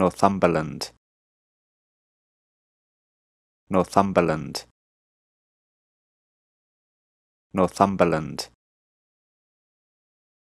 northumberland northumberland northumberland